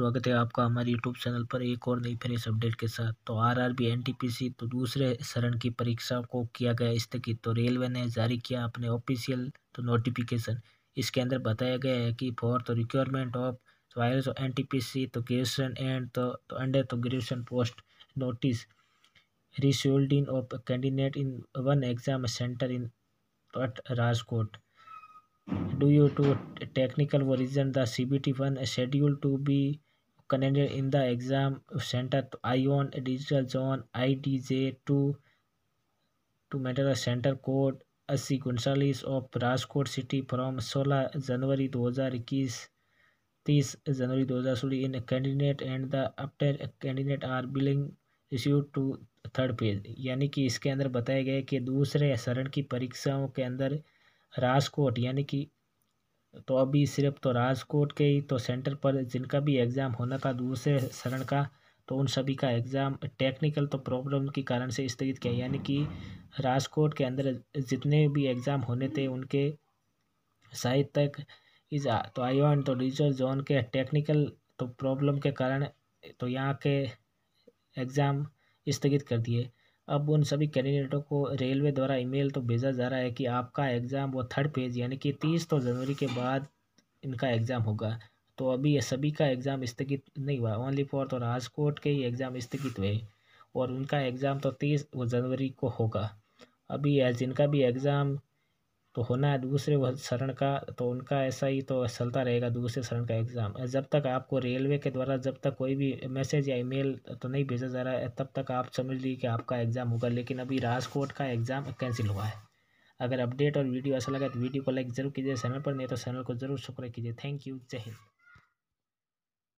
स्वागत है आपका हमारे यूट्यूब चैनल पर एक और नई फ्रेश अपडेट के साथ तो आरआरबी एनटीपीसी तो दूसरे शरण की परीक्षा को किया गया स्थगित तो रेलवे ने जारी किया अपने ऑफिशियल तो नोटिफिकेशन इसके अंदर बताया गया है कि फॉर द तो रिक्वायरमेंट ऑफ वायरस तो एन टी पी सी तो ग्रेजुएशन एंड तो, तो अंडर तो graduation post notice rescheduling of candidate in one exam centre in तो Rajkot do you to technical वो reason the C B T one schedule to be in conducted in the exam center ion digital zone idj2 to matter a center code अस्सी उनचालीस of Rajkot city from सोलह जनवरी दो हज़ार इक्कीस तीस जनवरी दो हज़ार सोलह in candidate and the update candidate are billing issue to third page यानी कि इसके अंदर बताया गया कि दूसरे शरण की परीक्षाओं के अंदर राजकोट यानी कि तो अभी सिर्फ तो राजकोट के ही तो सेंटर पर जिनका भी एग्ज़ाम होना था दूसरे शरण का तो उन सभी का एग्ज़ाम टेक्निकल तो प्रॉब्लम के कारण से स्थगित किया यानी कि राजकोट के अंदर जितने भी एग्ज़ाम होने थे उनके शायद तक इस तो वन तो डिजिटल जोन के टेक्निकल तो प्रॉब्लम के कारण तो यहाँ के एग्ज़ाम स्थगित कर दिए अब उन सभी कैंडिडेटों को रेलवे द्वारा ईमेल तो भेजा जा रहा है कि आपका एग्ज़ाम वो थर्ड पेज यानी कि तीस तो जनवरी के बाद इनका एग्ज़ाम होगा तो अभी ये सभी का एग्ज़ाम स्थगित नहीं हुआ ओनली फॉर तो राजकोट के ही एग्ज़ाम स्थगित हुए और उनका एग्ज़ाम तो तीस जनवरी को होगा अभी जिनका भी एग्ज़ाम तो होना है दूसरे शरण का तो उनका ऐसा ही तो चलता रहेगा दूसरे शरण का एग्ज़ाम जब तक आपको रेलवे के द्वारा जब तक कोई भी मैसेज या ईमेल तो नहीं भेजा जा रहा है तब तक आप समझ लीजिए कि आपका एग्ज़ाम होगा लेकिन अभी राजकोट का एग्ज़ाम कैंसिल हुआ है अगर अपडेट और वीडियो ऐसा अच्छा लगा तो वीडियो को लाइक ज़रूर कीजिए चैनल पर नहीं तो चैनल को ज़रूर शुक्र कीजिए थैंक यू जय हिंद